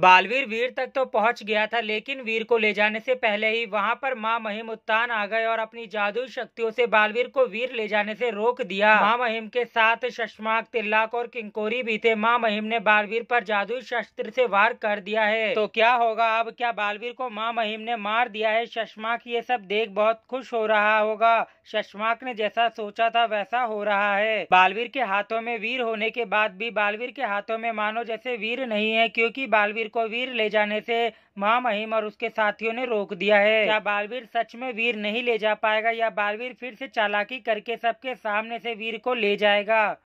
बालवीर वीर तक तो पहुंच गया था लेकिन वीर को ले जाने से पहले ही वहां पर माँ महिम उत्तान आ गए और अपनी जादुई शक्तियों से बालवीर को वीर ले जाने से रोक दिया माँ महिम के साथ शशमाक तिल्लाक और किंकोरी भी थे माँ महिम ने बालवीर पर जादुई शस्त्र से वार कर दिया है तो क्या होगा अब क्या बालवीर को माँ महिम ने मार दिया है शशमाक ये सब देख बहुत खुश हो रहा होगा शशमाक ने जैसा सोचा था वैसा हो रहा है बालवीर के हाथों में वीर होने के बाद भी बालवीर के हाथों में मानो जैसे वीर नहीं है क्यूँकी बालवीर बालवीर को वीर ले जाने से महामहिम और उसके साथियों ने रोक दिया है क्या बालवीर सच में वीर नहीं ले जा पाएगा या बालवीर फिर से चालाकी करके सबके सामने से वीर को ले जाएगा